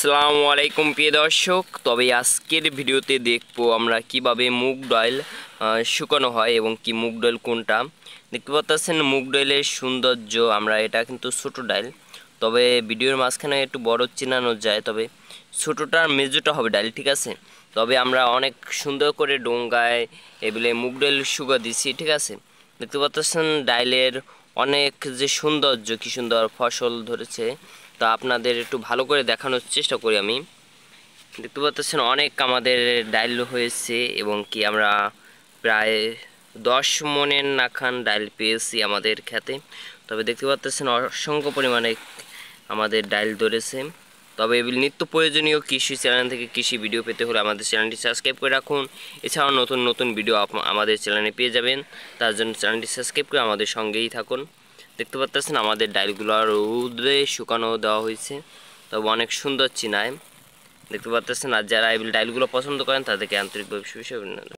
আসসালামু আলাইকুম প্রিয় দর্শক তবে আজকের ভিডিওতে দেখবো আমরা কিভাবে মুগ ডাইল শুকানো হয় এবং কি মুগ ডাইল কোনটা দেখতে পাচ্ছেন মুগ ডাইলের সৌন্দর্য আমরা এটা কিন্তু ছোট ডাইল তবে ভিডিওর মাঝখানে একটু বড় চেনানো যায় তবে ছোটোটার মেজোটা হবে ডাল ঠিক আছে তবে আমরা অনেক সুন্দর করে ডোঙ্গায় এগুলো মুগ ডাইল শুকা দিছি ঠিক আছে দেখতে পাচ্ছেন ডাইলের অনেক যে সৌন্দর্য কী সুন্দর ফসল ধরেছে তা আপনাদের একটু ভালো করে দেখানোর চেষ্টা করি আমি দেখতে পাচ্ছেন অনেক আমাদের ডাইল হয়েছে এবং কি আমরা প্রায় দশ মনের নাখান ডাইল পেয়েছি আমাদের খেতে তবে দেখতে পাচ্ছেন অসংখ্য পরিমাণে আমাদের ডাইল ধরেছে তবে নিত্য প্রয়োজনীয় কৃষি চ্যানেল থেকে কৃষি ভিডিও পেতে হলে আমাদের চ্যানেলটি সাবস্ক্রাইব করে রাখুন এছাড়াও নতুন নতুন ভিডিও আমাদের চ্যানেলে পেয়ে যাবেন তার জন্য চ্যানেলটি সাবস্ক্রাইব করে আমাদের সঙ্গেই থাকুন দেখতে পাচ্ছেন আমাদের ডাইলগুলো রৌদ্রে শুকানো দেওয়া হয়েছে তবে অনেক সুন্দর চিনায় দেখতে পাচ্ছেন আর যারা এই ডাইলগুলো পছন্দ করেন তাদেরকে আন্তরিকভাবে শুভেচ্ছা